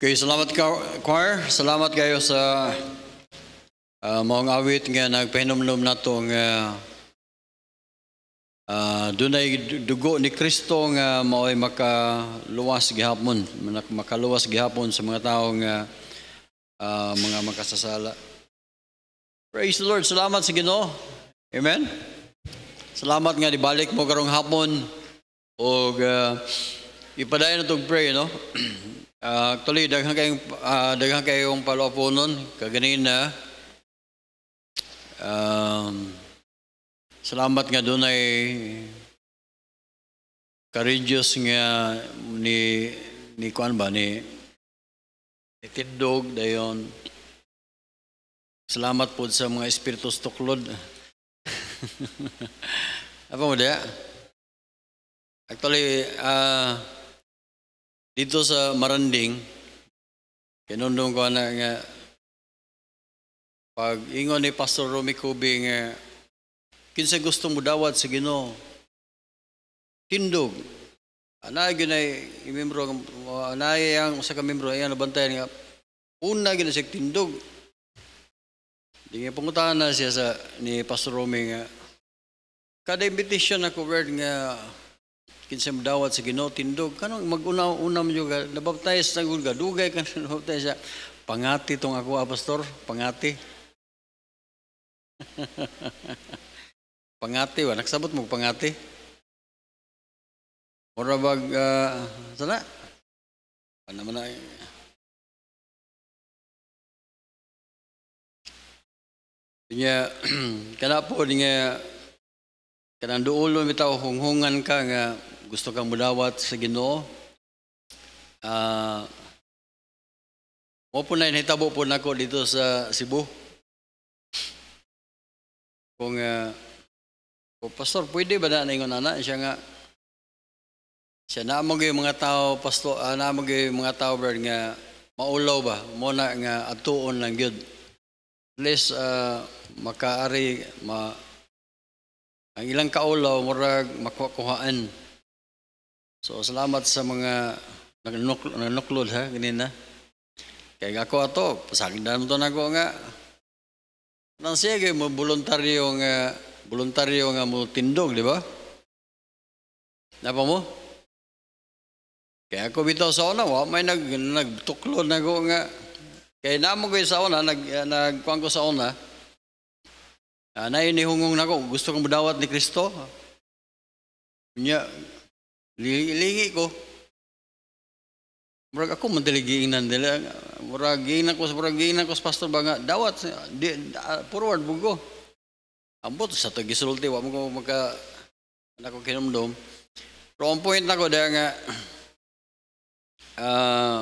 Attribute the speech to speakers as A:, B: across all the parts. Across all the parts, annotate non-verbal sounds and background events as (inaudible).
A: Okay, salamat ka, choir. Salamat kayo sa uh, maong awit nga nagpahinumnom na itong uh, ah, uh, dunay dugo ni Kristo nga mao'y makaluwas gihapon, makaluwas gihapon sa mga tao nga uh, mga makasasala. Praise the Lord. Salamat sa Ginoo. Amen. Salamat nga dibalik mo karong hapon og uh, ipadayon na itong pray, no? (clears throat) actually, ah, daghan kayong, uh, daghan kayong follow-up nun. Kaganina, um, salamat nga doon ay
B: courageous nga ni ni kuan ba ni ni tindog dayon
A: salamat po sa mga espiritus tuklod (laughs) apa
B: mo actually uh, dito sa Maranding, kinundong ko na nga,
A: pag ingon ni Pastor Romy Kubi nga, kinsa gusto mo dawat sa Ginoo, tindog. Ana ginay imembro ana yang usa ka membro ayan nabantayan nga una gina siya tindog. Di nga pangutahan na siya sa ni Pastor Romy nga kada invitation na covered nga kita sa dawat sa Ginoo tindog kano magunaw unam yo ga nabaptis sa gulga dugay kan nabaptis (laughs) siya pangati tong ako ah, pastor pangati
B: (laughs) pangati wa nagsabot mo pangati ora bag ah, sana ana man ay Nya kana po nya kana
A: duol mi tawo hunghungan ka nga gusto kang mudawat sa Ginoo.
B: Uh, mo po na inhitabo po nako dito sa Cebu. Kung uh, oh, pastor, pwede
A: ba na ningon ana siya nga siya na mo mga tao pastor, uh, ah, na mo mga tao brad nga maulaw ba Muna nga atuon lang gyud. Please uh, makaari ma ang ilang kaulaw murag makukuhaan. So salamat sa mga nagnuklod ha, ganina. Kaya ako ato, pasagdan to na nga. Nang siya sige, mo voluntaryo nga, voluntaryo nga mo tindog, di ba? Napa mo? Kaya ako bitaw sa una, wa may nag, nagtuklod nago ako nga. Kaya namo ko sa una, nag, nagkuhan
B: ko sa una. Uh, ah, na inihungong na ako, gusto kong budawat ni Kristo. Nya, Lilingi ko.
A: Murag ako madali nila. Murag giingnan ko, murag giingnan ko sa pastor ba dawat, di, uh, forward bugo. Ambot sa to gisulti, wa mo ko magka, nako kinumdom. Pero ang point na ko, dahil nga, uh,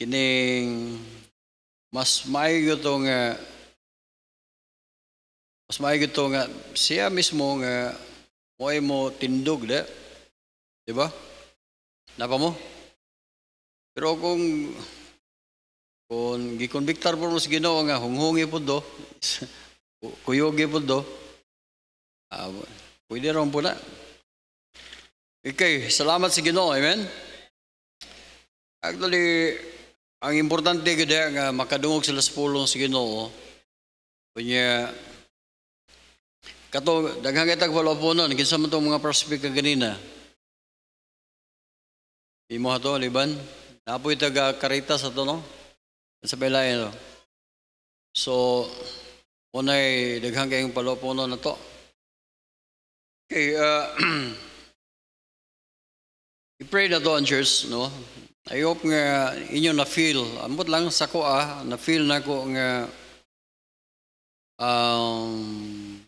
A: kining mas maayo to nga mas maayo to nga siya mismo nga mo mo tindog da Di ba? Napa mo? Pero kung kung gikonbiktar po mo sa Ginoo nga hunghungi po do, (laughs) kuyogi po do, uh, pwede ron po na. Okay, salamat sa Ginoo, amen? Actually, ang importante kada nga makadungog sila sa pulong sa
B: Ginoo, kunya kato daghang itag wala po nun, kinsa man itong mga prospect na ganina, Imo
A: ato liban. Napoy taga Caritas ato no. Sa Belayan no.
B: So unay daghang kayong palopono na to. Okay, uh, (clears throat) I-pray na doon, church, no?
A: I hope nga inyo na-feel, ambot lang sa ko ah, na-feel na ko nga um,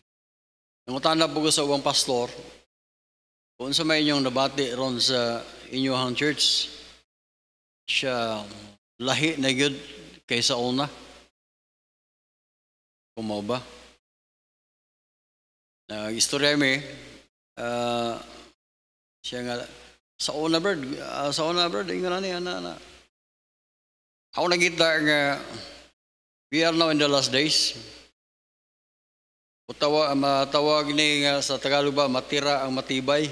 A: nangutan na po ko sa ubang pastor kung sa may inyong nabati ron sa inyong church
B: siya lahi na yun kaysa una. Kumaw ba? Uh, istorya mi, uh, ah, siya nga, sa una bird, uh, ah, sa una bird, ingan na niya na,
A: na. Ako nagita nga, we are now in the last days. Utawa, matawag ni nga sa Tagalog ba, matira ang matibay.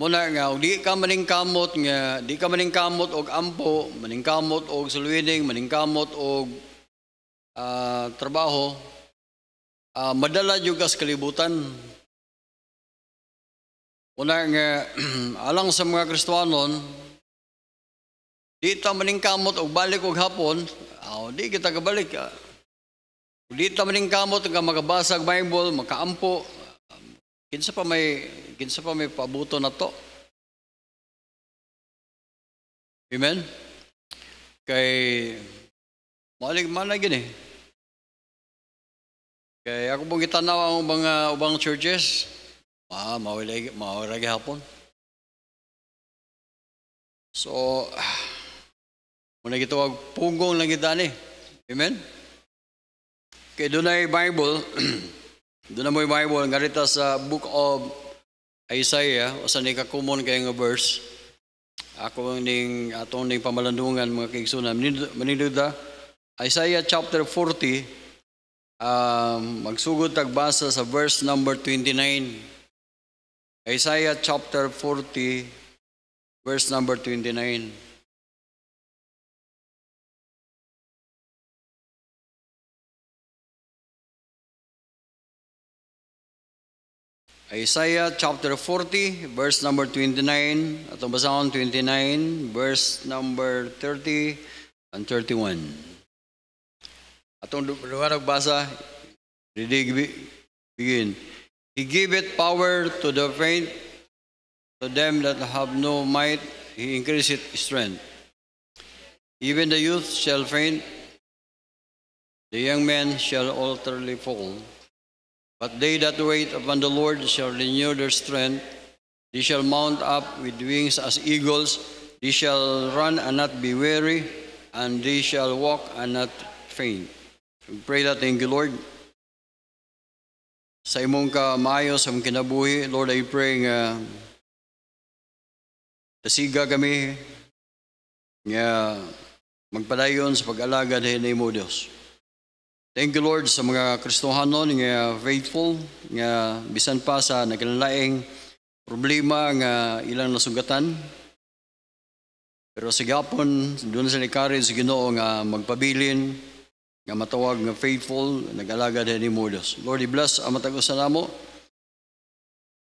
A: Muna nga, di ka maning kamot nga, di ka maning kamot og ampo, maning kamot og maning kamot
B: og uh, trabaho, uh, madala juga kas kalibutan. Muna nga, (clears throat) alang sa mga
A: Kristwanon, di ta kamot og balik og hapon, aw, di kita kabalik. Uh. Di ta kamot nga magabasag Bible, makaampo,
B: Kinsa pa may kinsa pa may pabuto na to? Amen. Kay malig man gini. Eh. Kay ako pong gitanaw ang
A: mga ubang churches, ah, mawilay mawala gihapon. So, (sighs) muna gitawag punggong lang kita ni. Amen. Kay dunay Bible (clears throat) Doon na mo yung Bible, nga sa book of Isaiah, o sa nikakumon kayo nga verse, ako ning atong ning pamalandungan mga kaigsunan maninuda Isaiah chapter 40 um, magsugod tagbasa sa verse
B: number 29 Isaiah chapter 40 verse number 29 Isaiah chapter 40, verse number 29, at
A: umasaon 29, verse number 30 and 31. Atong luwanag basa, ready begin. He giveth power to the faint, to them that have no might, He increaseth strength. Even the youth shall faint, the young men shall utterly fall. But they that wait upon the Lord shall renew their strength. They shall mount up with wings as eagles. They shall run and not be weary, and they shall walk and not faint. We pray that, thank you, Lord. Sa imong kamayo, sa imong kinabuhi, Lord, I pray nga tasiga kami nga magpadayon sa pag-alaga din ni mo, Diyos. Thank you Lord sa mga Kristohanon nga faithful nga bisan pa sa nagkinalaing problema nga ilang nasugatan. Pero sa gapon doon sa encourage sa Ginoo nga magpabilin nga matawag nga faithful nagalaga dinhi mo Dios. Lord i-bless ang matag usa namo.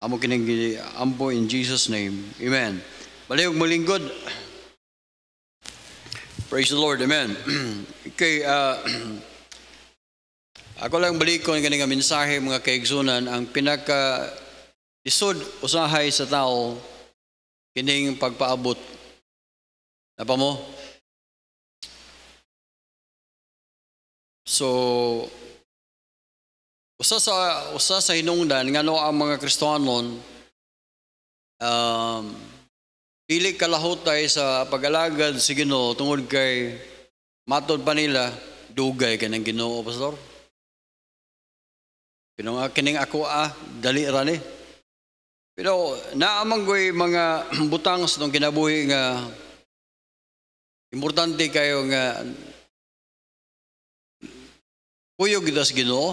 A: Amo kining ampo in Jesus name. Amen. Balayog malingkod. Praise the Lord. Amen. (clears throat) okay, uh, (clears throat) Ako lang balikon kani nga mensahe mga kaigsunan ang pinaka isod usahay sa tao kining
B: pagpaabot. Napa mo? So usa sa usa sa hinungdan ngano ang mga Kristohanon um,
A: pili kalahutay sa pagalagad alagad si Ginoo tungod kay matod pa nila dugay kanang Ginoo pastor. Kinung kining ako ah, dali ra ni. Pero naamang ko'y mga (clears throat) butangs
B: nung kinabuhi nga importante kayo nga kuyog das Ginoo.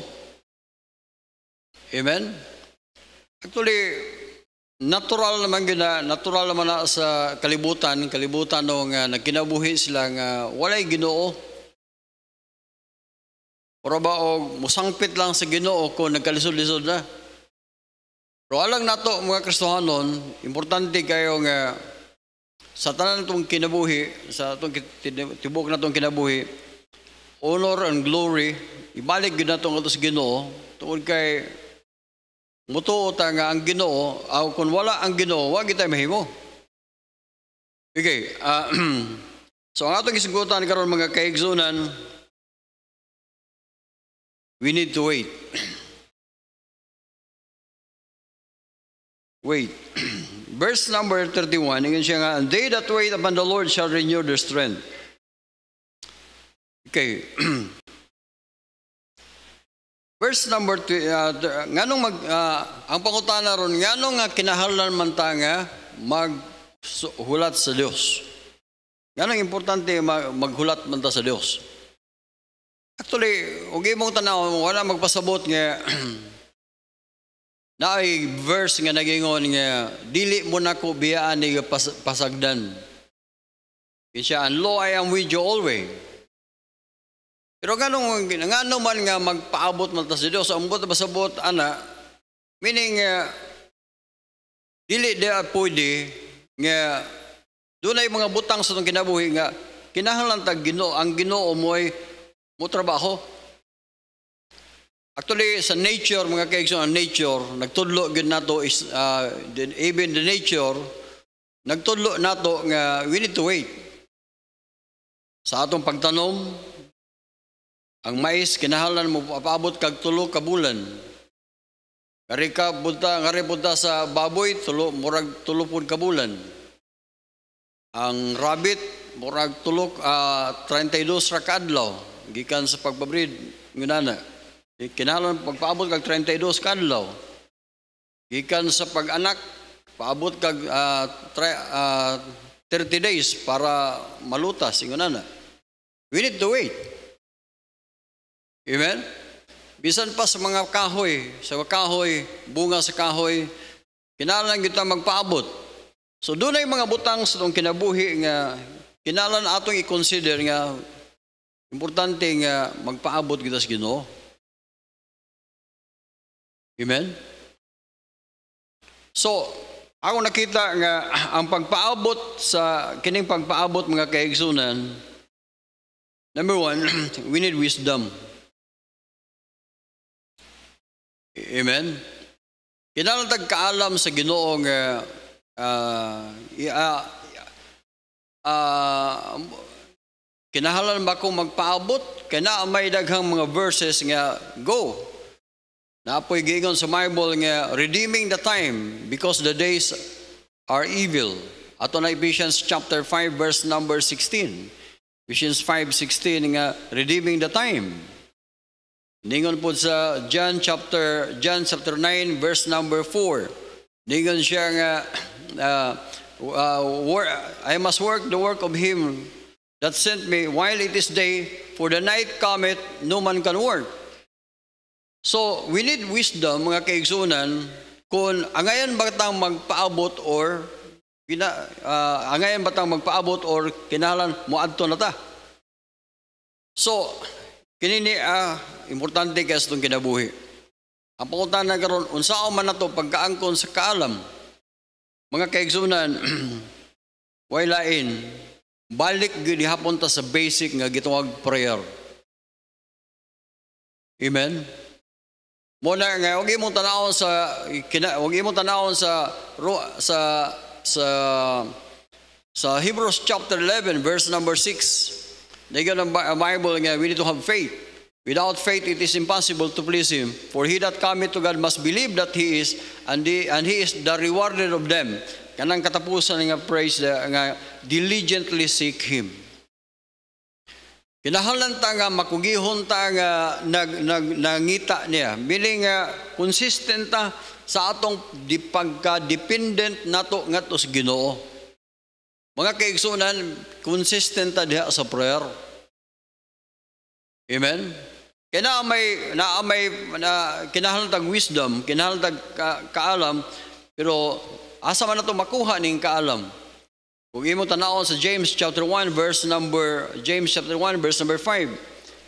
B: Amen. Actually, natural naman gina, natural naman na
A: sa kalibutan, kalibutan no nga ah, nagkinabuhi sila nga walay Ginoo. Pero ba o musangpit lang sa Ginoo ko nagkalisod-lisod na. Pero alang nato mga Kristohanon, importante kayo nga sa tanan tong kinabuhi, sa atong tibok na tong kinabuhi, honor and glory, ibalik gyud nato ato sa Ginoo tungod kay mutuo ta nga ang Ginoo, aw kun wala ang Ginoo, wa kita mahimo.
B: Okay, uh, (clears throat) so ang atong isigutan karon mga kaigsunan, We need to wait. (clears throat) wait. (clears throat) Verse number 31, ingin
A: siya nga, And they that wait upon the Lord shall renew their strength. Okay. (clears throat) Verse number 2, uh, nganong mag, uh, ang pangutana ron, nganong nga kinahalan man ta nga maghulat sa Dios. Nganong importante mag, maghulat man ta sa Dios. Actually, huwag mong tanaw, wala magpasabot nga (clears throat) na ay verse nga nagingon nga dili mo na ko biyaan ni pas, pasagdan. Kaya and lo, I am with you always. Pero ganong, ngano man nga magpaabot man ta si ang buta pasabot, ana, meaning, uh, dili da pwede nga dunay mga butang sa itong kinabuhi nga kinahanglan tag Ginoo ang Ginoo mo'y mo trabaho. Actually, sa nature, mga kaigsoon, ang nature, nagtudlo gud nato is, uh, even the nature, nagtudlo nato nga we need to wait. Sa atong pagtanom, ang mais, kinahanglan mo paabot kag tulo ka bulan. Kari ka punta, ngari punta sa baboy, tulo, murag tulupon ka bulan. Ang rabbit, murag tulo, uh, ah, 32 ra kadlaw gikan sa pagbabrid ngunana kinalan pagpaabot kag 32 kadlaw gikan sa pag-anak paabot kag uh, tre, uh, ah, 30 days para malutas ngunana we need to wait amen bisan pa sa mga kahoy sa kahoy bunga sa kahoy kinalan kita magpaabot so dunay mga butang sa tong kinabuhi nga kinalan atong i-consider nga Importante
B: nga magpaabot kita sa Ginoo. Amen? So, ako nakita nga ang pagpaabot
A: sa kining pagpaabot mga kaigsoonan. number one, (clears throat) we need wisdom. Amen? Kinalang tagkaalam sa Ginoo nga uh, uh, uh Kinahanglan ba kong magpaabot? Kaya may daghang mga verses nga go. Naapoy gigon sa Bible nga redeeming the time because the days are evil. Ato na Ephesians chapter 5 verse number 16. Ephesians 5:16 nga redeeming the time. Ningon po sa John chapter John chapter 9 verse number 4. Ningon siya nga (clears throat) uh, uh, work, I must work the work of him that sent me while it is day, for the night cometh, no man can work. So, we need wisdom, mga kaigsunan, kung angayan ba tang magpaabot or kina, uh, angayan ba tang magpaabot or kinahalan mo adto na ta. So, kinini uh, ah, importante kay itong kinabuhi. Ang pangutan na unsa unsao man nato pagkaangkon sa kaalam. Mga kaigsunan, (clears throat) lain, Balik gid hapon ta sa basic nga gitawag prayer. Amen. Mo nga og imong tanawon sa og wag imong tanawon sa sa sa sa Hebrews chapter 11 verse number 6. They got a Bible nga we need to have faith. Without faith it is impossible to please him for he that cometh to God must believe that he is and, the, and he is the rewarder of them kanang katapusan nga praise da, nga diligently seek him Kinahanglan ta nga makugihon ta nga nag, nag, nangita niya. Bili nga consistent ta sa atong di pagka-dependent nato ngadto sa Ginoo. Mga kaigsunan, consistent ta diha sa prayer. Amen. Kina may na may na kinahanglan tag wisdom, kinahanglan tag ka, kaalam pero Asa man nato makuha ning kaalam? Kung imo tanaon sa James chapter 1 verse number James chapter 1 verse number 5.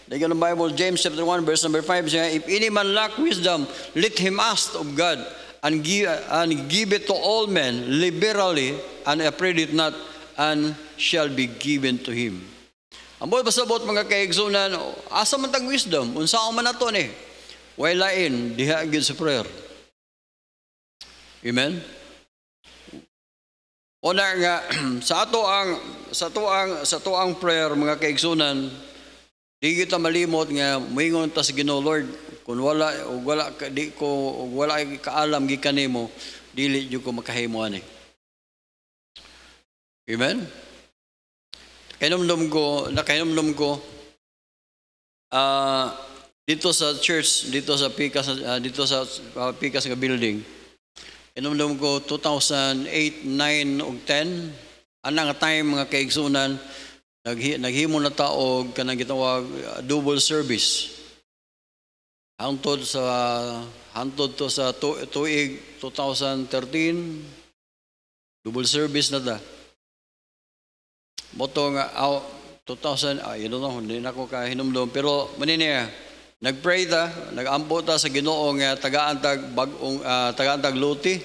A: Dagan ang Bible James chapter 1 verse number 5 siya, if any man lack wisdom, let him ask of God and give, and give it to all men liberally and afraid it not and shall be given to him. Ambot pasabot mga kaigsunan, asa man tag wisdom, unsa man nato ni? Eh? lain, diha gid sa prayer. Amen. Una nga (clears throat) sa ato ang sa ato ang sa ato prayer mga kaigsoonan di kita malimot nga moingon ta sa Ginoo Lord kun wala ug wala di ko ug wala kaalam gikan nimo dili jud ko makahimo ani. Amen. Kainumdum ko, nakainumdum ko uh, dito sa church, dito sa Pikas, uh, dito sa uh, Pikas nga building. Inumdum ko 2008, 9, ug 10. Anang time mga kaigsunan, naghi, naghimo na taog kanang gitawag uh, double service. Hangtod sa hangtod to sa tu, tuig 2013 double service na ta. Botong uh, 2000 ah, uh, you know, hindi na ko ka pero manini Nagpray ta, nag ta sa Ginoong uh, tagaantag bagong uh, tagaantag luti.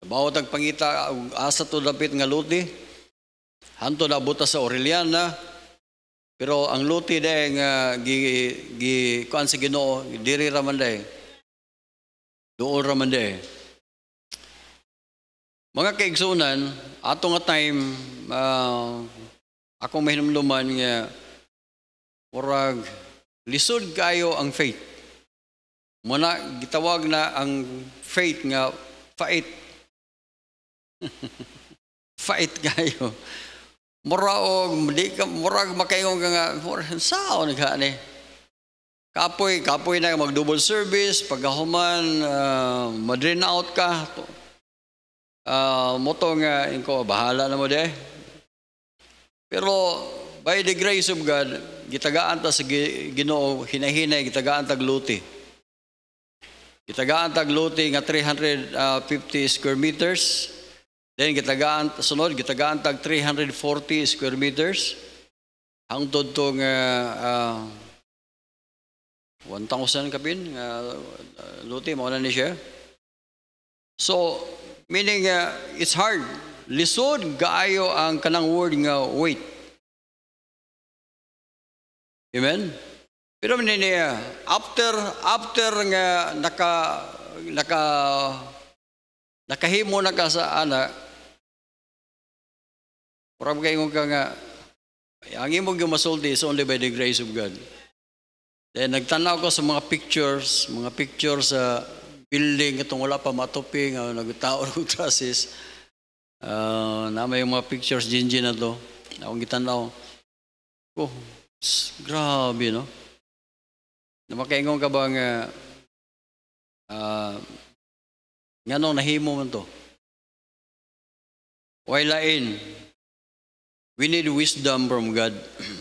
A: Bawat tagpangita asa to dapit nga luti. Hanto na buta sa Aureliana. Pero ang luti day eh nga gi gi kuan sa Ginoo, diri ra man day. Eh. Duol ra man day. Eh. Mga kaigsunan, ato nga time uh, akong mahinumduman nga murag Lisod kayo ang faith. Muna, gitawag na ang faith nga fait. (laughs) fait kayo. Muraog, di ka, murag makayong ka nga, sao ni? Kapoy, kapoy na mag-double service, pagkahuman, uh, out ka. Uh, moto nga, inko, bahala na mo de. Pero, by the grace of God, gitagaan ta sa Ginoo, hinahinay gitagaan tag luti. Gitagaan tag luti nga 350 square meters. Then gitagaan sunod gitagaan tag 340 square meters. Hangtod tong uh, ah, uh, 1,000 kapin uh, ah, luti mao ni siya. So meaning uh, it's hard. Lisod gaayo ang kanang word nga weight Amen? Pero niya, after, after nga naka, naka, nakahimo na ka sa anak, Parang kayo ka nga, ang imong gimasulti is only by the grace of God. Then nagtanaw ko sa mga pictures, mga pictures sa uh, building, itong wala pa matupi, nga uh, nagtao ng traces. Uh, ah, na may mga pictures, Jinjin na to. Akong gitanaw. Oh, Grabe, no?
B: Namakaingon ka bang uh, uh, ah, nganong nahimo man to? Wailain. We need wisdom from God. (clears throat)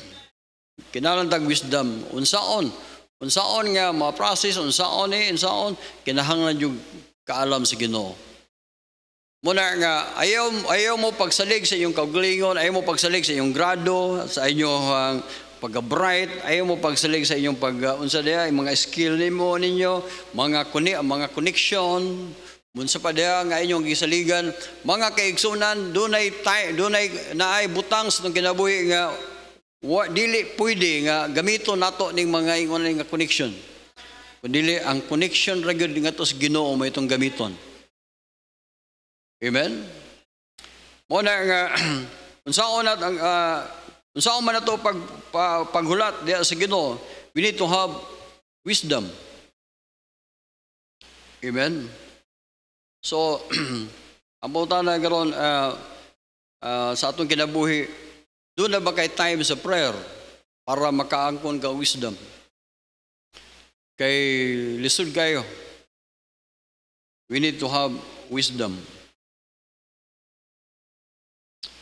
B: Kinalang tag wisdom.
A: Unsaon? Unsaon nga ma-process, unsaon eh, unsaon. Kinahanglan yung kaalam sa si Ginoo. Muna nga, ayaw, ayaw mo pagsalig sa iyong kaugalingon, ayaw mo pagsalig sa iyong grado, sa inyong uh, pagka-bright, ayaw mo pagsalig sa inyong pag, unsa diya, mga skill nimo ninyo, mga, kuni, mga connection, Munsa pa diya nga inyong gisaligan, mga kaigsunan, dunay tay, dunay naay butang sa kinabuhi nga wa, dili pwede nga gamito nato ning mga ingon nga connection. Kundi ang connection ra gyud nga sa Ginoo mo itong gamiton. Amen. Mo na nga (clears throat) unsa unat ang uh, sa man nato pag, pag paghulat diha sa Ginoo, we need to have wisdom. Amen. So (clears throat) ang pautana karon uh, uh, sa atong kinabuhi, doon na ba kay time sa prayer para makaangkon ka wisdom?
B: Kay lisod kayo. We need to have wisdom.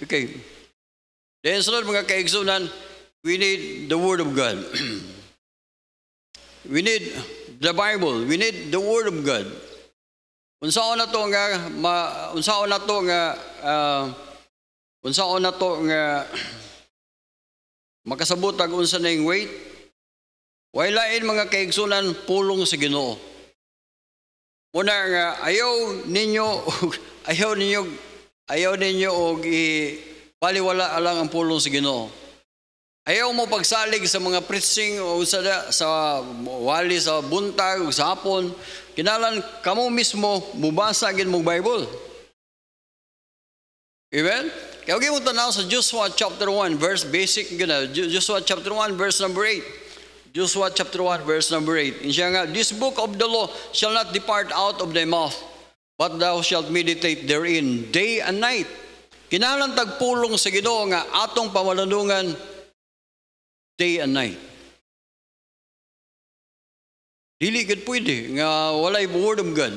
B: Okay.
A: Dahil sa mga kaigsunan, we need the Word of God. (clears throat) we need the Bible. We need the Word of God. Unsaon na to nga ma, unsaon na to nga uh, ah, unsaon na to nga (clears throat) makasabot ang unsa ning weight way lain mga kaigsunan pulong sa Ginoo. Muna nga ayaw ninyo (laughs) ayaw ninyo ayaw ninyo og i Paliwala alang ang pulong sa Ginoo. Ayaw mo pagsalig sa mga preaching o sa, sa wali sa buntag o sa hapon. Kinalan kamo mismo mubasa gin mong Bible. Amen? Kaya huwag mo tanaw sa Joshua chapter 1 verse basic gina. Joshua chapter 1 verse number 8. Joshua chapter 1 verse number 8. In siya nga, This book of the law shall not depart out of thy mouth, but thou shalt meditate therein day and night Kinahanglan tagpulong
B: sa Ginoo nga atong pamalanungan day and night. Dili gud pwede nga walay boredom gud.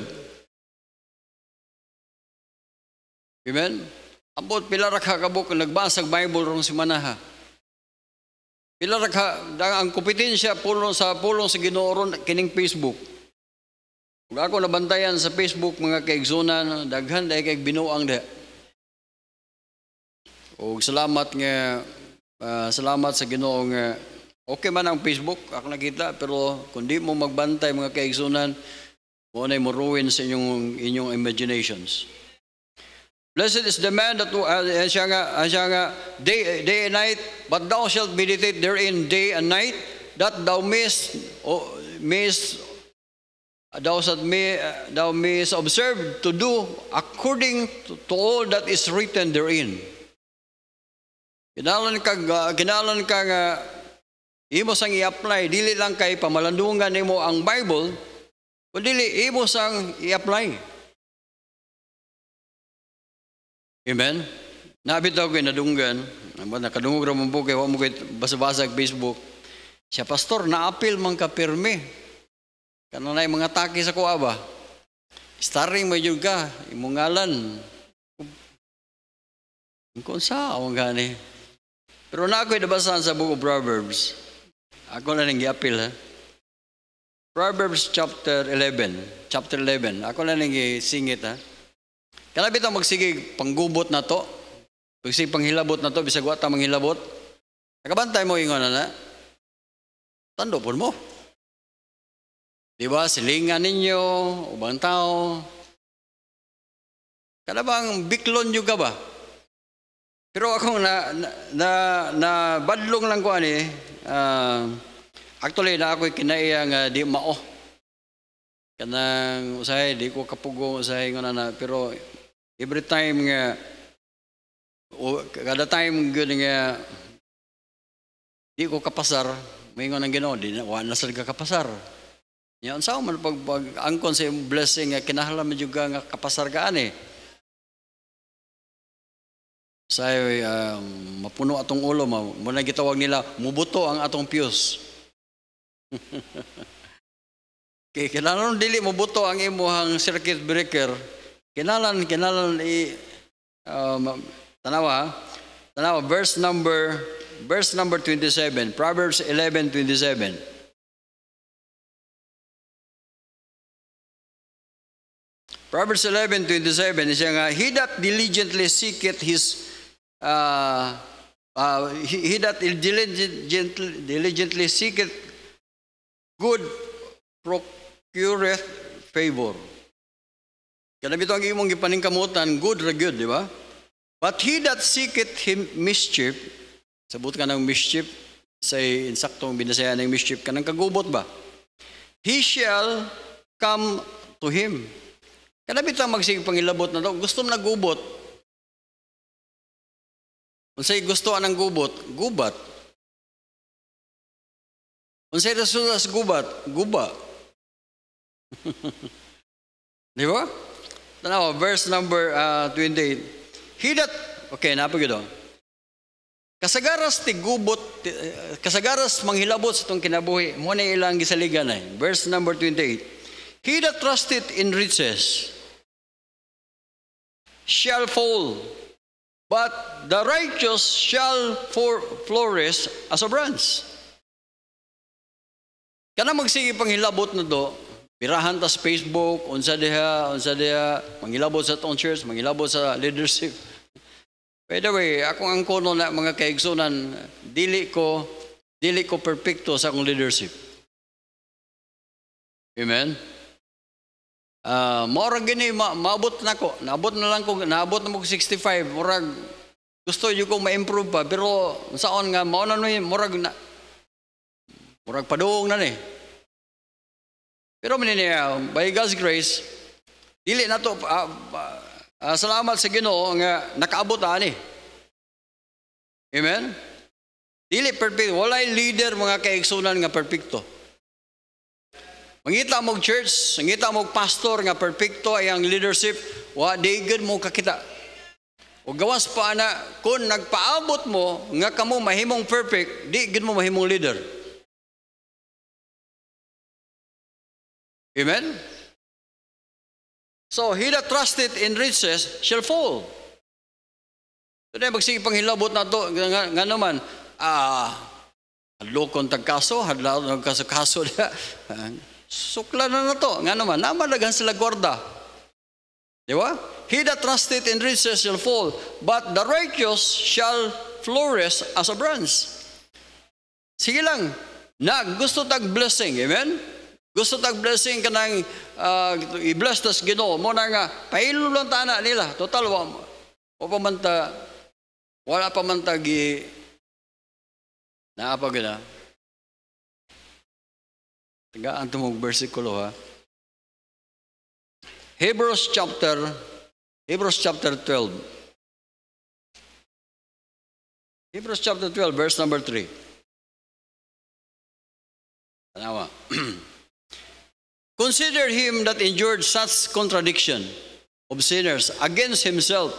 B: Amen. Abot pila ra ka kabuk nagbasag Bible rong semana ha. Pila ra ka ang kompetensya
A: pulong sa pulong sa Ginoo ron kining Facebook. Kung ako nabantayan sa Facebook mga kaigsunan, daghan dahil kay binuang da. O salamat nga, uh, salamat sa ginoong, uh, okay man ang Facebook, ako nakita, pero kundi mo magbantay mga kaigsunan, mo na mo ruin sa inyong, inyong imaginations. Blessed is the man that, uh, siya nga, siya nga, day, day and night, but thou shalt meditate therein day and night, that thou mayest, oh, mayest thou shalt may, thou mayest observe to do according to, to all that is written therein. Kinalan ka uh, kinalan ka uh, imo sang i-apply dili lang kay pamalandungan nimo ang Bible kundi imo sang i-apply. Amen. Nabitaw kay nadunggan, nakadungog ra man po kay wa mo kay basa-basa Facebook. Siya pastor naapil man ka pirmi. Kanunay mga atake sa kuha ba? Starring mo jud ka, imong ngalan. Kung saan ang gani? Pero na ako'y nabasahan sa buko Proverbs. Ako na nang giapil ha. Proverbs chapter 11. Chapter 11. Ako na nang singit ha. Kalabit ang magsige panggubot na to. Magsige panghilabot na to. Bisag wata manghilabot. Nakabantay mo ingon ano, na na.
B: Tando po mo. Di ba? Silingan ninyo, ubang tao. Kada bang biklon nyo ka ba?
A: Pero ako na na, na, na badlong lang ko ani uh, actually na ako kinaiyang uh, ah, di mao. Kanang usay di ko kapugong usay ko na pero every time nga o, kada time gyud nga di ko kapasar moingon nang Ginoo di na wa na sad kapasar. Yan sa man pag, pag angkon sa blessing nga kinahanglan mo juga nga kapasar ka ani. Eh. Say, uh, mapuno atong ulo, muna gitawag nila, mubuto ang atong piyos. (laughs) kay kinalan dili mubuto ang imuhang circuit breaker, kinalan, kinalan i, um, tanawa,
B: tanawa, verse number, verse number 27, Proverbs 11, 27. Proverbs 11:27 is nga he that diligently seeketh his
A: uh, uh, he, he that diligently, diligently seeketh good procureth favor. Kanabito ang imong gipaningkamutan, good ra gyud, di ba? But he that seeketh him mischief, sabot ka ng mischief, say insaktong binasaya ng mischief ka ng kagubot ba? He shall come to him.
B: Kanabito ang magsigpangilabot na to, gusto mo nagubot, Unsay gusto anang gubot? Gubat. Unsay resulta sa gubat? Guba. (laughs) Di ba?
A: Tanaw, verse number uh, ah, 28. He that, okay, napag ito. Oh. Kasagaras ti gubot, eh, kasagaras manghilabot sa itong kinabuhi, muna ilang gisaligan ay. Eh. Verse number 28. He that trusted in riches
B: shall fall, But the righteous shall for flourish as a branch.
A: Kana magsige panghilabot na do, birahan ta sa Facebook, unsa diha, unsa diha, manghilabot sa tong church, manghilabot sa leadership. By the way, akong kono na mga kaigsunan, dili ko, dili ko perpekto sa akong leadership. Amen? Uh, ah, Morag gini, ma maabot na ko. Naabot na lang ko, naabot na mo 65. Morag, gusto yun ko ma-improve pa. Pero saon nga, mauna no yun, morag na. Morag padung na ni. Pero maniniya, ah, by God's grace, dili na to, uh, uh, salamat sa Ginoo nga nakaabot ani. Amen? Dili perfect. Walay leader mga kaigsoonan nga perpekto Mangita mo church, mangita mo pastor nga perfecto ay ang leadership, wa daygad mo kakita. O gawas pa na, kung
B: nagpaabot mo nga kamo mahimong perfect, di gid mo mahimong leader. Amen? So, he that trusted in riches shall fall. So, na magsige
A: panghilabot na to, nga, nga naman, ah, hadlokon tagkaso, hadlokon tagkaso-kaso na, (laughs) Sukla na na to. Nga naman, naman sila gwarda. Di ba? He that trusteth in riches shall fall, but the righteous shall flourish as a branch. Sige lang, na gusto tag blessing, amen? Gusto tag blessing ka nang uh, i-bless tas Ginoo mo na nga pahilo lang tana nila. Total wa mo. O pamanta wala
B: pa man tagi naapag na. Tagaan to mong versikulo ha. Hebrews chapter Hebrews chapter 12. Hebrews chapter 12 verse number 3. Tanawa. (clears throat) Consider him that endured such contradiction
A: of sinners against himself,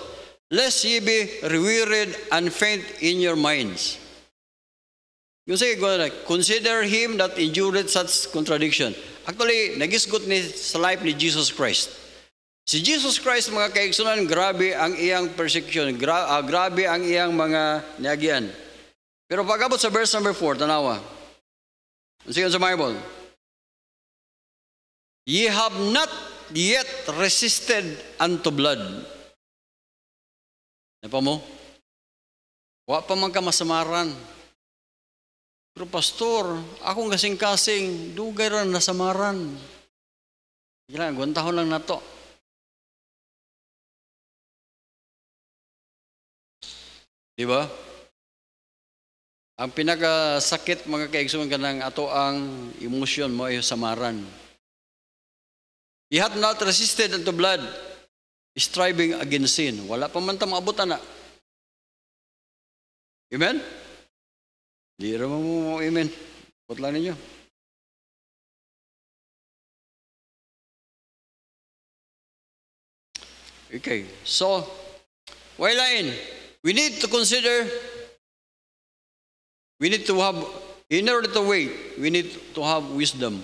A: lest ye be wearied and faint in your minds. You say, consider him that endured such contradiction. Actually, nagisgot ni sa life ni Jesus Christ. Si Jesus Christ, mga kaigsunan, grabe ang iyang persecution, gra, uh, grabe ang iyang mga niagian. Pero pagabot sa verse number 4, tanawa. Sige
B: sa Bible. Ye have not yet resisted unto blood. Napa ano mo? Wa pa man ka masamaran. Pero pastor, akong kasing-kasing, dugay rin nasamaran. Gila, guwantahon lang na to. Di ba? Ang pinakasakit mga kaigsuman ka ng ato ang
A: emotion mo ay samaran. You have not resisted unto blood, striving against sin. Wala pa man tamang abutan na. Ah.
B: Amen? Di naman mo amen. Putla ninyo. Okay, so, while in, we need to consider,
A: we need to have, in order to wait, we need to have wisdom.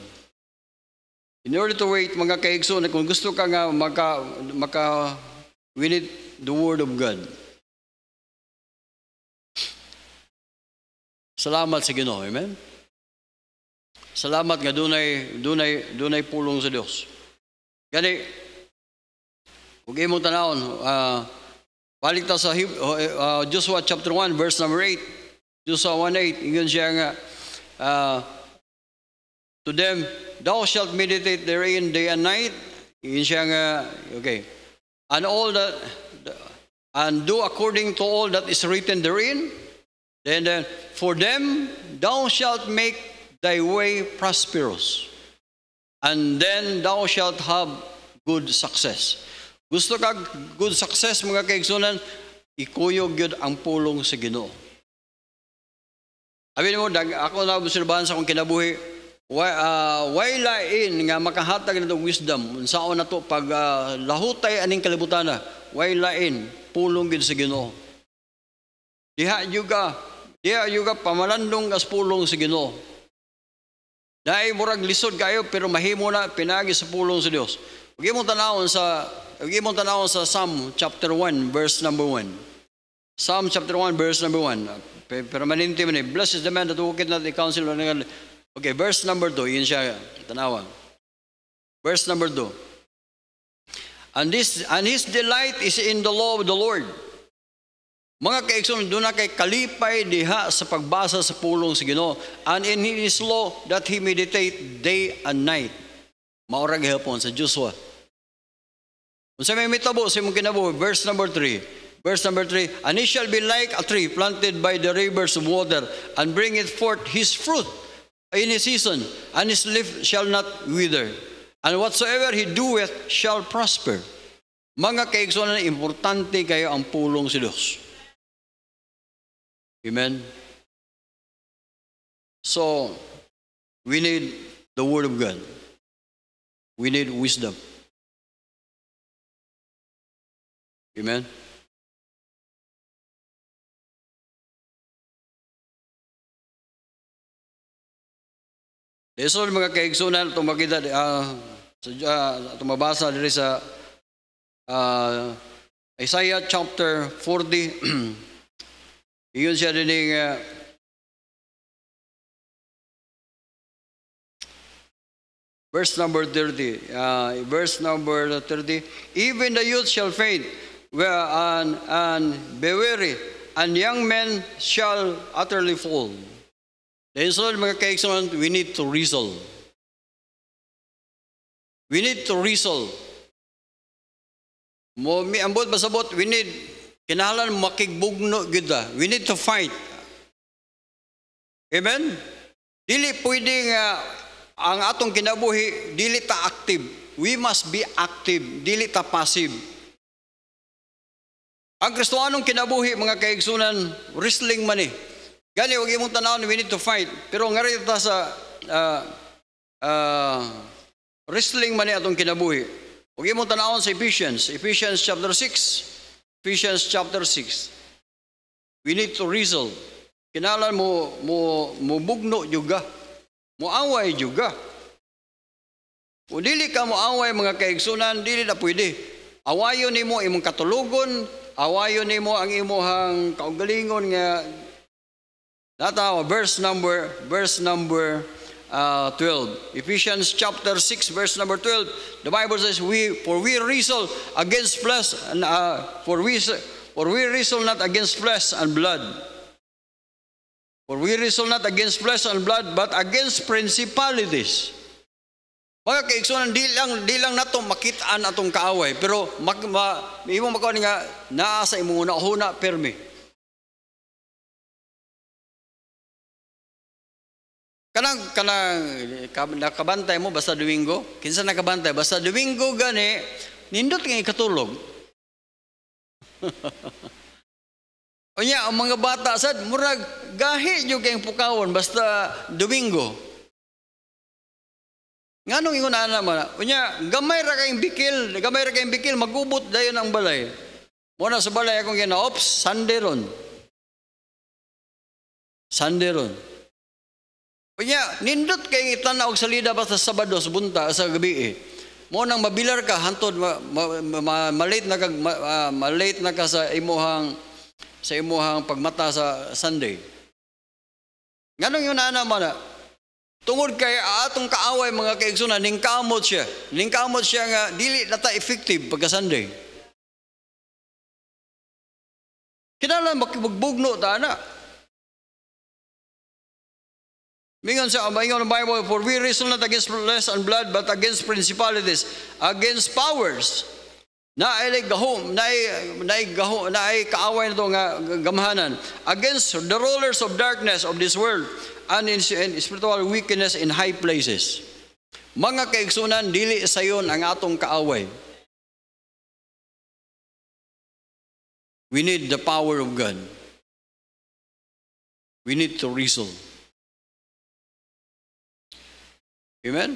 A: In order to wait, mga kaigso, na kung gusto ka nga maka,
B: maka, we need the Word of God. Salamat sa Ginoo. Amen?
A: Salamat nga dunay dunay dunay pulong sa Dios. Gani Ug imong tanawon uh, ah, balik ta sa uh, Joshua chapter 1 verse number 8. Joshua 1:8 ingon siya nga uh, to them thou shalt meditate therein day and night. Ingon siya nga okay. And all that and do according to all that is written therein Then, uh, then, for them thou shalt make thy way prosperous, and then thou shalt have good success. Gusto ka good success, mga kaigsunan, ikuyog yun ang pulong sa ginoo. Sabi mo, ako na obserbahan sa akong kinabuhi, why, uh, ah, why lain nga makahatag na wisdom, unsaon na to pag uh, lahutay aning kalibutan na, why lain, pulong yun sa ginoo. Diha juga Iya, yeah, yuga pamalandong as pulong sa Ginoo. Dai murag lisod kayo pero mahimo na pinagi sa pulong sa Dios. Huwag mo tanawon sa huwag mo tanawon sa Psalm chapter 1 verse number 1. Psalm chapter 1 verse number 1. Permanente man eh. Blessed is the man that walketh not the counsel of the Okay, verse number 2. Yun siya. Tanawa. Verse number 2. And, this, and his delight is in the law of the Lord. Mga kaigsoon, doon na kay kalipay diha sa pagbasa sa pulong sa Ginoo. And in his law that he meditate day and night. Maurag hapon sa Joshua. Kung sa may mitabo, sa mong kinabuhi, verse number 3. Verse number 3, And it shall be like a tree planted by the rivers of water, and bring it forth his fruit in his season, and his leaf shall not wither. And whatsoever he doeth shall prosper.
B: Mga kaigsoon, importante kayo ang pulong si Diyos. Amen? So, we need the Word of God. We need wisdom. Amen? Deson eh, mga kaigsunan itong makita uh, sa, uh, ah, tumabasa diri sa uh, Isaiah chapter 40 (clears throat) User ding uh, verse number 30 uh, verse number 30
A: even the youth shall faint well, and, and be weary and young men shall utterly fall the insulin mga we need to
B: resolve we need to resolve mo mi ambot basabot we need Kinahalan makigbugno gida.
A: We need to fight. Amen? Dili pwede nga ang atong kinabuhi, dili ta active. We must be active, dili ta passive. Ang Kristoanong kinabuhi, mga kaigsunan, wrestling man eh. Gani, huwag imong tanawon, we need to fight. Pero nga rin sa uh, uh, wrestling man eh atong kinabuhi. Huwag imong tanawon sa Ephesians, Ephesians chapter 6, Ephesians chapter 6. We need to resolve. Kinalan mo, mo, mo bugno juga. Mo away juga. Kung dili ka mo away mga kaigsunan, dili na pwede. Awayon nimo imong katulugon, awayon nimo ang imuhang kaugalingon nga That's verse number, verse number uh, 12. Ephesians chapter 6 verse number 12. The Bible says, "We for we wrestle against flesh and uh, for we for we wrestle not against flesh and blood." For we wrestle not against flesh and blood, but against principalities. Mga kaigsunan, di lang, di lang nato makitaan atong kaaway,
B: pero mag, ma, imo makuha nga, naa sa imong una, huna, permi. Kanang kanang
A: nakabantay mo basta Domingo, kinsa nakabantay basta Domingo gani, nindot nga ikatulog. (laughs) Unya, ang mga bata sad murag gahi jud kay pukawon basta Domingo. Nganong ingon ana man? Unya, gamay ra kay bikil, gamay ra kay bikil magubot dayon ang balay. Mo na sa balay akong gina ops Sunday ron. Sunday ron. Kanya, nindot kay tanaw og salida basta Sabado sa bunta sa gabi. Eh. Mo nang mabilar ka hantod ma, malate na kag ah, malate na ka sa imuhang sa imuhang pagmata sa Sunday. Nganong yun ana man tungod kay atong kaaway mga kaigsunan ning kamot siya. Ning kamot siya nga dili na ta effective pagka
B: Sunday. Kinahanglan magbugno ta ana. Mingon sa mingon ng Bible, for
A: we wrestle not against flesh and blood, but against principalities, against powers. Na ay gahom, na ay na ay gahom, na ay kaaway nito nga gamhanan against the rulers of darkness of this world and in, in spiritual wickedness in high
B: places. Mga kaigsunan, dili sayon ang atong kaaway. We need the power of God. We need to reason. Amen?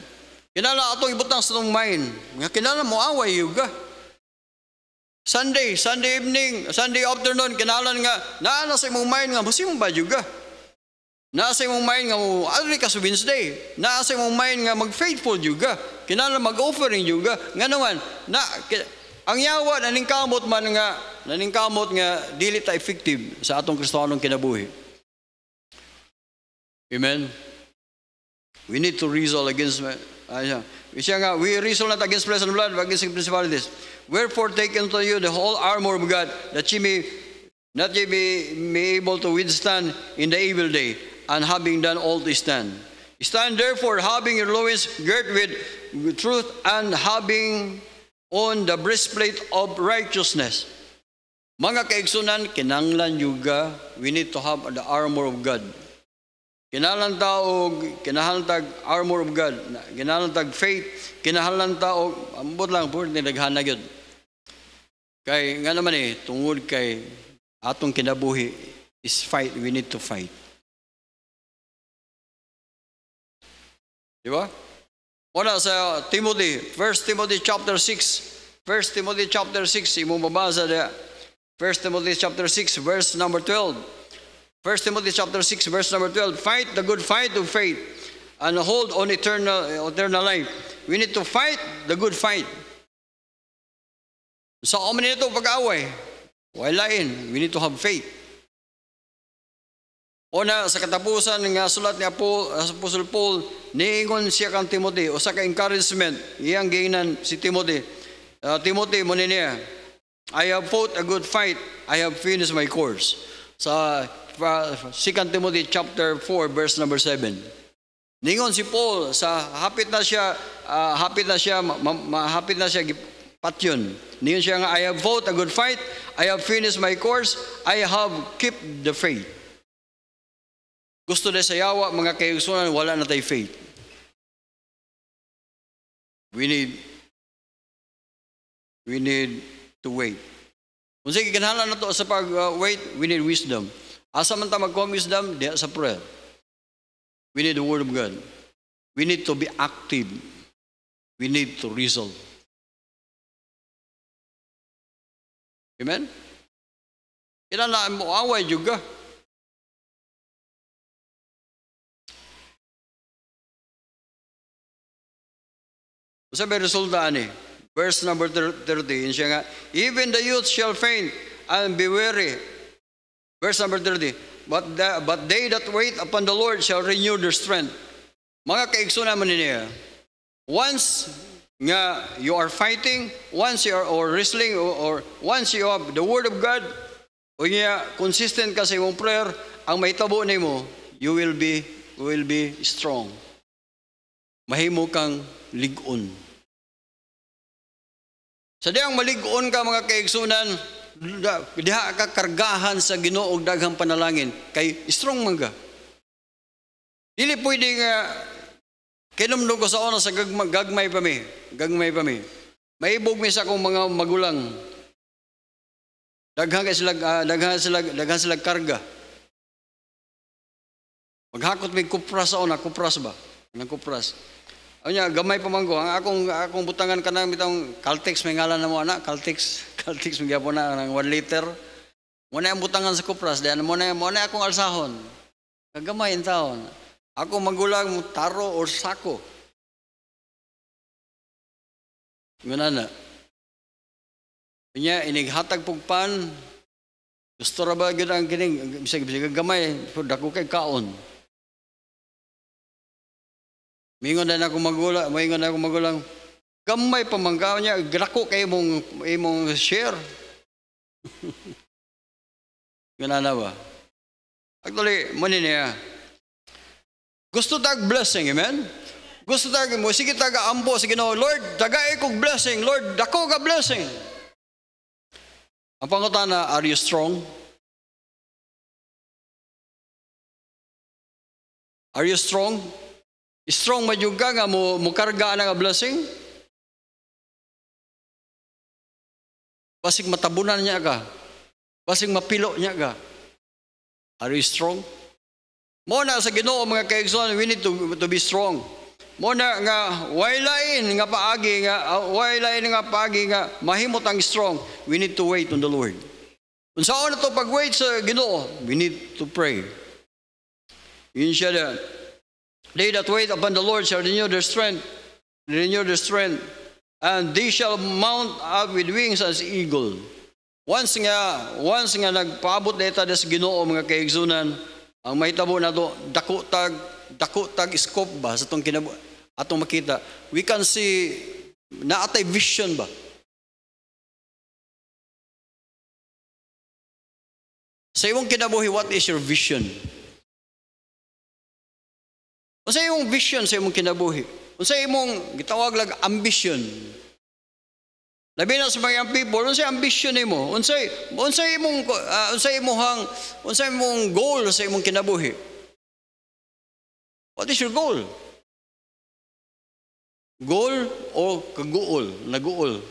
B: Kinala atong ibutang sa itong mind. Nga kinala mo away ah, yuga.
A: Sunday, Sunday evening, Sunday afternoon, kinalan nga, naana sa imong mind nga, masimong ba yuga? Naa sa imong mind nga, adri ka sa Wednesday. Naa sa imong mind nga, mag-faithful yuga. Kinala mag-offering yuga. Nga naman, na, ang yawa, naningkamot man nga, naningkamot nga, dili ta effective sa atong kristohanong kinabuhi. Amen? We need to wrestle against, uh, ah, siya nga, we wrestle not against flesh and blood, but against principalities. Wherefore take unto you the whole armor of God, that ye may, not ye may, may able to withstand in the evil day, and having done all to stand. Stand therefore, having your loins girt with truth, and having on the breastplate of righteousness. Mga kaigsunan, kinanglan yuga, we need to have the armor of God. Kinahalan ta og armor of God, kinahalan tag faith, kinahalan ta og ambot lang pud ni daghana
B: Kay nga naman eh tungod kay atong kinabuhi is fight, we need to fight. Di ba? Wala sa Timothy, 1 Timothy chapter 6, 1
A: Timothy chapter 6, imong babasa dia. 1 Timothy chapter 6 verse number 12. 1 Timothy chapter 6, verse number 12, fight the good fight of faith and hold on eternal, eternal life. We need to fight the good fight. Sa so, amin nito pag-away, walain, we need to have faith. Una, sa katapusan nga sulat ni Apo, Apostle Paul, niingon siya kang Timothy, o sa ka-encouragement, iyang giinan si Timothy. Uh, Timothy, muna niya, I have fought a good fight, I have finished my course. Sa 2 Timothy chapter 4 verse number 7. Ningon si Paul sa hapit na siya uh, hapit na siya ma, ma, hapit na siya patyon. Ningon siya nga I have fought a good fight, I have finished my course, I have kept the
B: faith. Gusto na sayawa mga kayugsunan wala na tay faith. We need we need to wait. Kung sige, ganhala na to sa pag-wait, ah, uh, we need wisdom.
A: Asa man ta magkuang wisdom? Diya sa prayer. We need the Word of God. We
B: need to be active. We need to resolve. Amen? Kailangan mo away juga. Sa may resulta ni, verse number 13,
A: siya nga, Even the youth shall faint and be weary, Verse number 30. But, the, but they that wait upon the Lord shall renew their strength. Mga kaigsunan mo niya. Once nga you are fighting, once you are or wrestling, or, or once you have the Word of God, o nga consistent ka sa imong prayer, ang may tabo na mo, you will be, will be strong. Mahimo kang ligon. Sa diyang maligon ka mga kaigsunan, diha ka kargahan sa Ginoo og daghang panalangin kay strong manga. Dili pwede nga kinumdog ko sa ona sa gagmay, gagmay pa mi, gagmay pa mi. Maibog mi sa akong mga
B: magulang. Daghang kay sila uh, ah, daghang sila daghang sila karga. Maghakot mi kupras sa ona, kupras ba? Nang kupras.
A: Hanya gamay pa manggo ang akong akong butangan kana bitaw Caltex may ngalan na mo ana Caltex (laughs) Caltex mi na ang 1 liter. Mo na ang butangan sa kupras dayon mo na mo
B: na akong alsahon. Kagamay in taon. Ako magulang mo taro or sako. Ngana na. Kanya inighatag pug pan. Gusto ra ba gyud ang kining bisag bisag gamay pud dako kay kaon.
A: Mingon na ako magulang, mingon na ako magulang. Gamay pamangkaw niya, grako kay mong
B: imong share. Ganana (laughs) ba? Actually, muna niya. Gusto tag blessing, amen?
A: Gusto tag mo, sige taga ampo, sige no, Lord, tagay kog blessing, Lord, dako ka blessing.
B: Ang na, are you strong? Are you strong? Strong man yung ka nga mo, mo kargaan ang blessing. Basig matabunan niya ka. Basig mapilo niya ka.
A: Are you strong? Mo na sa Ginoo mga kaigsoon, we need to, to be strong. Mo na nga waylain nga paagi nga ah, waylain nga paagi nga mahimot ang strong. We need to wait on the Lord. Unsaon na to pag-wait sa Ginoo? We need to pray. Yun siya na, They that wait upon the Lord shall renew their strength, renew their strength, and they shall mount up with wings as eagle. Once nga, once nga nagpaabot neta des Ginoo mga kaigsunan, ang mahitabo na to, dakutag, dakutag scope ba sa itong kinabu,
B: atong makita. We can see, naatay vision ba? Sa imong kinabuhi, what is your vision? Unsa imong vision sa imong kinabuhi? Unsa imong gitawag lag ambition? Labi na sa mga
A: people, unsa ambition nimo? Unsa unsa imong uh, unsa imong unsa imong
B: goal sa imong kinabuhi? What is your goal? Goal o kaguol, naguol?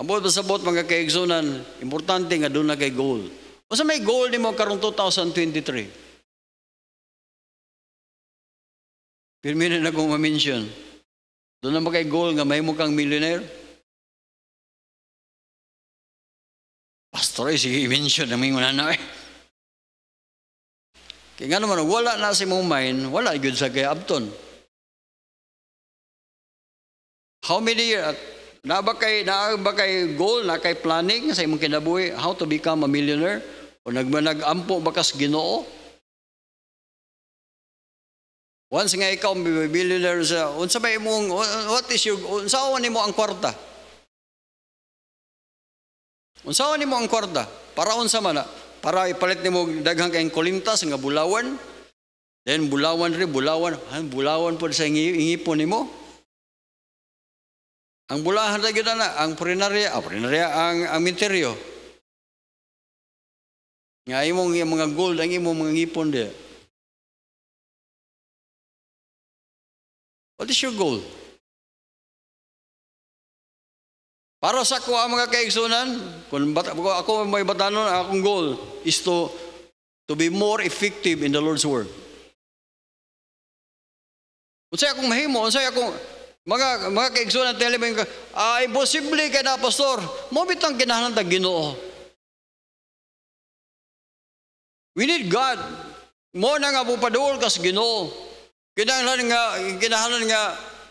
B: Ambot ba sabot mga kaigsunan, importante nga doon na kay goal. Unsa may goal nimo karong 2023? na akong ma-mention. Doon na kay goal nga may mukhang millionaire. Pastor, eh, sige, i-mention namin yung na eh. Kaya nga naman, wala na si mong mind, wala good sa kay Abton. How many years,
A: na ba kay, na ba kay goal, na kay planning sa imong kinabuhi, how to become a millionaire? O nagmanag-ampo bakas ginoo? Once nga ikaw billionaire sa unsa ba imong what is your unsa ni mo ang kwarta? Unsa ni mo ang kwarta? Para unsa man Para ipalit nimo daghang kay kulintas nga bulawan. Then bulawan ri bulawan, han bulawan pud sa ingipon nimo. Ang bulahan ra
B: gyud na ang prenarya, ah, prenarya ang ang minteryo. Nga imong mga gold ang imong mga ngipon di. What is your goal? Para sa ko ang mga kaigsunan, kung bata, ako may batanon, akong goal
A: is to, to be more effective in the Lord's work. Unsay akong mahimo, unsay akong mga mga kaigsunan tell me, ah, imposible kay na pastor. Mo bitang kinahanglan ta Ginoo. We need God. Mo na nga bupaduol kas Ginoo. Kinahanglan nga, kinahanglan nga,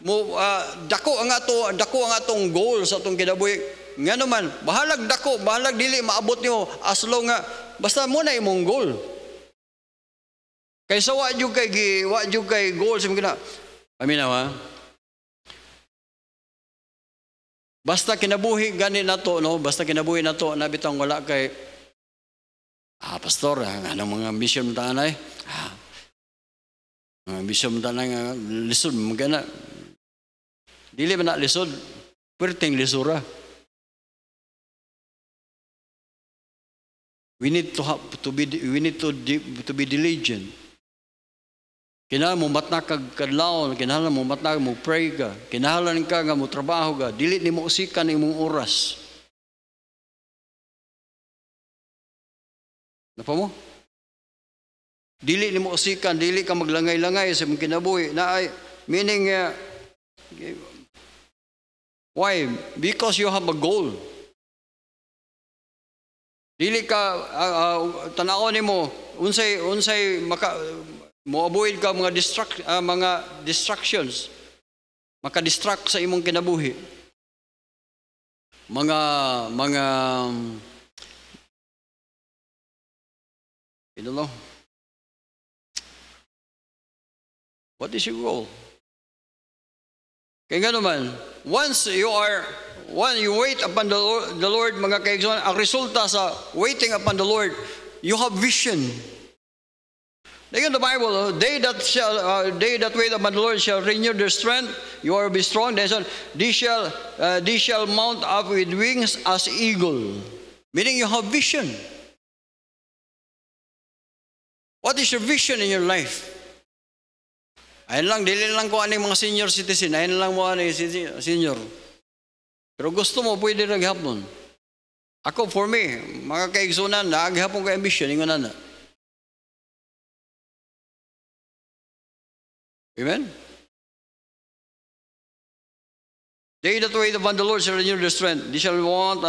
A: mo, uh, dako ang ato, dako ang atong goal sa atong kinabuhi. Nga naman, bahalag dako, bahalag dili maabot nyo as long nga,
B: basta mo na imong goal. Kaysa wa jud kay gi, wa jud kay goal sa mga Amin ha.
A: Basta kinabuhi gani nato no, basta kinabuhi nato nabitang wala kay Ah, pastor, anong mga mission mo tanay? Ah, Ah, Bishop
B: na nga, ah, lisod, magana. Dili man lisod, pwerteng lisura. We need to have, to be we need to to be diligent. Kinahanglan mo
A: matnakag kadlawon, kinahanglan mo matnakag mo pray ka, kinahanglan ka nga mo trabaho ka, dili nimo
B: usikan imong oras. Napa mo? Dili ni mo usikan, dili ka maglangay-langay sa mong kinabuhi. Na ay, meaning, uh, why? Because you have a goal. Dili ka, uh, uh,
A: tanaw ni mo, unsay, unsay, maka, mo avoid ka mga, distract, uh, mga distractions. Maka-distract sa imong kinabuhi.
B: Mga, mga, um, you know, What is your goal? Kaya gano'n man, once you are,
A: when you wait upon the Lord, the Lord mga kaigsoon, ang resulta sa waiting upon the Lord, you have vision. Like in the Bible, oh, they that shall, uh, they that wait upon the Lord shall renew their strength. You are be strong. They shall, they shall, uh, they shall
B: mount up with wings as eagle. Meaning you have vision. What is your vision in your life? Ayun lang, dili lang ko aning mga senior citizen. Ayun lang mo aning senior. Pero gusto mo, pwede naghapon. Ako, for me, mga kaigsunan, naghapon ko ambition, ingon na. Amen? They that wait upon the Lord shall renew their strength. They shall mount,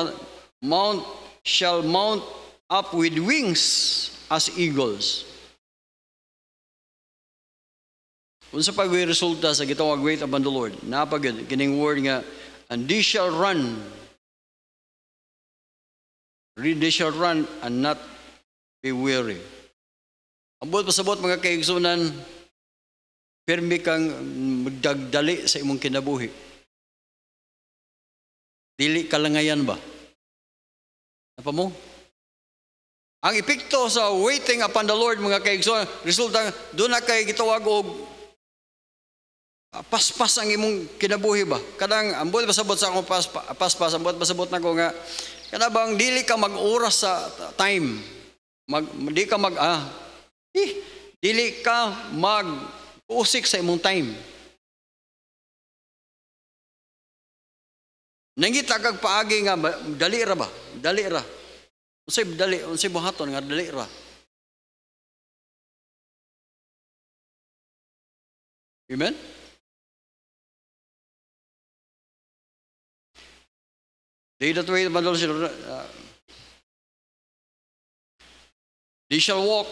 B: mount, shall mount up with
A: wings as eagles. Unsa pag we resulta sa gitawag wait upon the Lord. Napagad, kining word nga, and they shall
B: run. They shall run and not be weary. Abot pasabot mga kaigsunan, pirmi kang magdagdali sa imong kinabuhi. Dili kalangayan ba? Napa ano mo? Ang
A: epekto sa waiting upon the Lord, mga kaigsunan, resulta, doon na kay gitawag og Ah, paspas ang imong kinabuhi ba? Kadang ambot basabot sa akong ah, paspas, paspas ambot basabot na ko nga kada bang dili ka mag-oras sa time.
B: Mag di ka mag ah, eh, dili ka mag usik sa imong time. Nangita kag paagi nga dali ra ba? Dali ra. Unsay dali, unsay buhaton nga dali ra. Amen? They that wait upon the Lord shall, uh, they shall walk.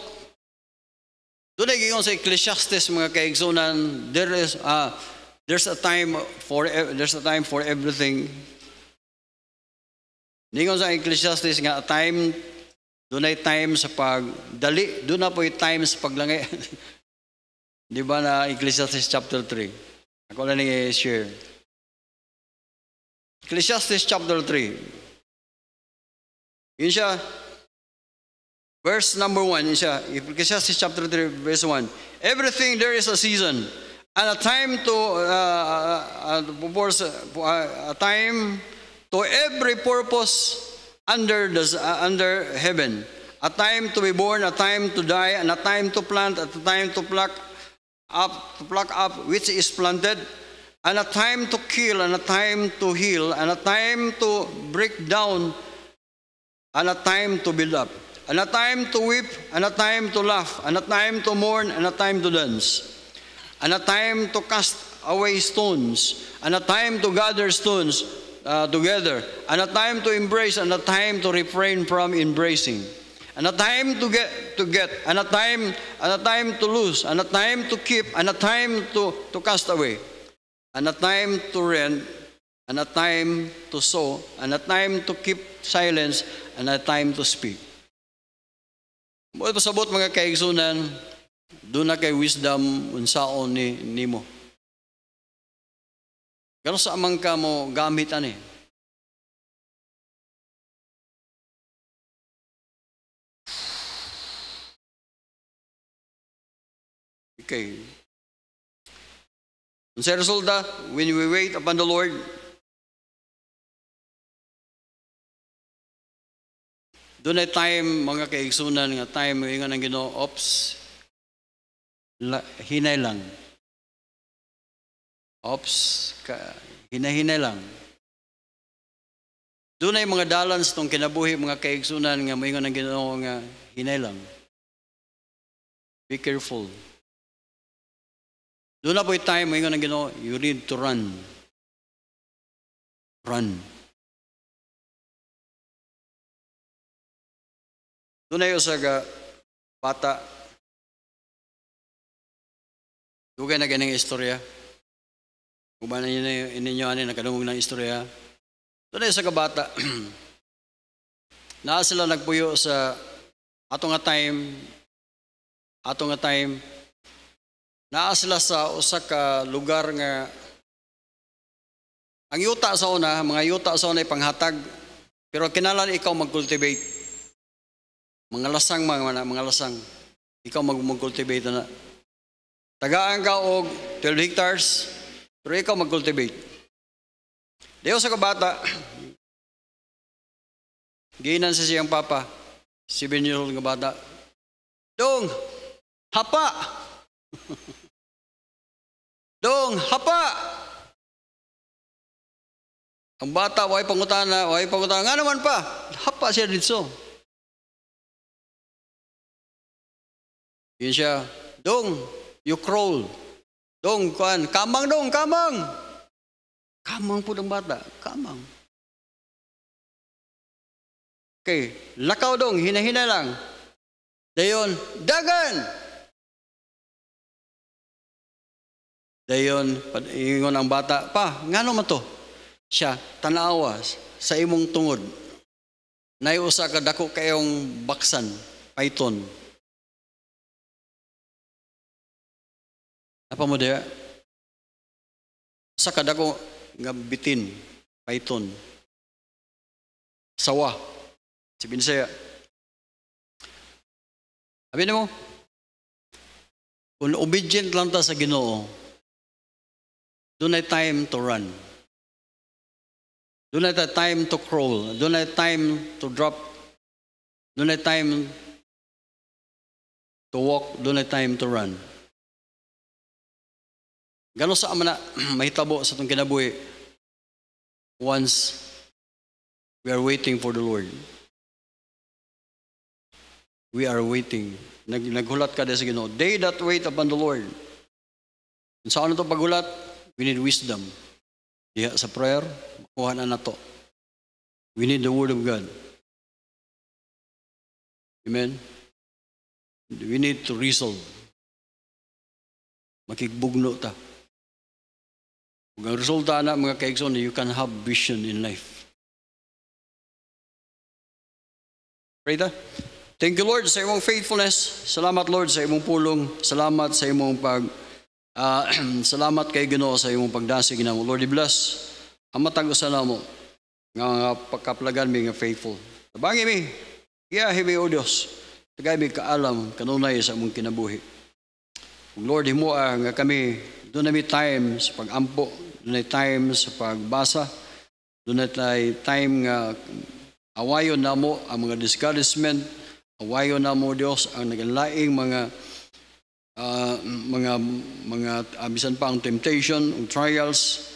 B: Doon ay sa Ecclesiastes mga kaigsunan,
A: there is, uh, there's a time for, e, there's a time for everything. Ningon sa Ecclesiastes nga, time, doon ay time sa pag dali doon na po yung time sa paglangay. (laughs) Di ba na
B: Ecclesiastes chapter 3? Ako lang i-share. Ecclesiastes chapter 3. Yun siya,
A: verse number 1, yun siya, Ecclesiastes chapter 3, verse 1. Everything there is a season and a time to, uh, uh, a time to every purpose under, the, uh, under heaven. A time to be born, a time to die, and a time to plant, a time to pluck up, to pluck up which is planted, and a time to kill, and a time to heal, and a time to break down, and a time to build up, and a time to weep, and a time to laugh, and a time to mourn, and a time to dance, and a time to cast away stones, and a time to gather stones uh, together, and a time to embrace, and a time to refrain from embracing and a time to get to get and a time and a time to lose and a time to keep and a time to, to cast away and a time to rend, and a time to sow, and a time to keep silence, and a time to speak. Buhat pasabot mga kaigsunan, doon na kay wisdom unsaon ni
B: nimo. Gano sa amang ka mo gamit ani? Okay. And sa resulta, when we wait upon the Lord, doon ay time, mga kaigsunan nga time, mga nga ng ginoo, ops, la, hinay lang.
A: Ops, ka, hinahinay lang.
B: Doon ay mga dalans tong kinabuhi, mga kaigsunan nga mga nga ng ginoo nga hinay lang. Be careful. Doon na po tayo, may ng Ginoo, you need to run. Run. Doon na sa uh, bata. Dugay na ganang istorya. Kung ba na yun ninyo, ano, nakadungog ng istorya.
A: Doon na sa kabata. (clears throat) naa sila nagpuyo sa ato nga time, ato nga time, naa sila sa usa ka lugar nga ang yuta sa una, mga yuta sa una ay panghatag, pero kinalan ikaw mag-cultivate. Mga lasang, mga, mga lasang. Ikaw mag-cultivate na. Tagaan ka og 12 hectares, pero ikaw mag-cultivate. Dayo sa kabata,
B: (clears throat) giinan sa siyang papa, 7-year-old nga bata, Dong, hapa! (laughs) dong hapa. Ang bata, way pangutana, way pangutana, nga naman pa, hapa siya dito. Yun siya, dong, you crawl. Dong, kuan, kamang dong, kamang. Kamang po ng bata, kamang. Okay, lakaw dong, hinahina lang. Dayon, dagan! Dagan! Dayon, ingon ang bata, pa, ngano man to? Siya, tanawa sa imong tungod. Naiusa ka dako kayong baksan, python. Apa mo diya? Sa kadako nga bitin, python. Sawa. Si Binsaya. Sabi mo, kung obedient lang ta sa ginoo, Do not time to run. Do not time to crawl. Do not time to drop. Do not time to walk. Do not time to run. Gano sa amana (clears throat) mahitabo sa itong kinabuhi once we are waiting for the Lord.
A: We are waiting. Nag, naghulat ka sa Ginoo. They that wait upon the Lord.
B: Sa ano to paghulat? We need wisdom. Diha sa prayer, makuha na nato. We need the Word of God. Amen? We need to resolve. Makigbugno ta. Kung ang resulta na mga kaigsoon, you can have vision in life. Pray ta. Thank you, Lord,
A: sa imong faithfulness. Salamat, Lord, sa imong pulong. Salamat sa imong pag- Uh, (clears throat) salamat kay Ginoo sa imong pagdasig na mo. Lord, bless ang matag usa na mo nga pagkaplagan mi nga faithful. Tabangi mi. Iyahi mi o Dios. Tagay mi kaalam kanunay sa among kinabuhi. Lord, himua nga kami doon na time sa pagampo, doon na time sa pagbasa, doon na time nga awayon na mo ang mga discouragement, awayon na mo Dios ang naglaing mga uh, mga mga uh, bisan pa ang temptation, ang trials,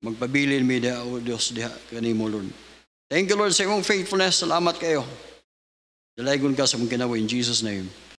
A: magpabilin mi da o Dios diha kanimo Lord.
B: Thank you Lord sa imong faithfulness. Salamat kayo. Dalay ka sa mong ginawa in Jesus name.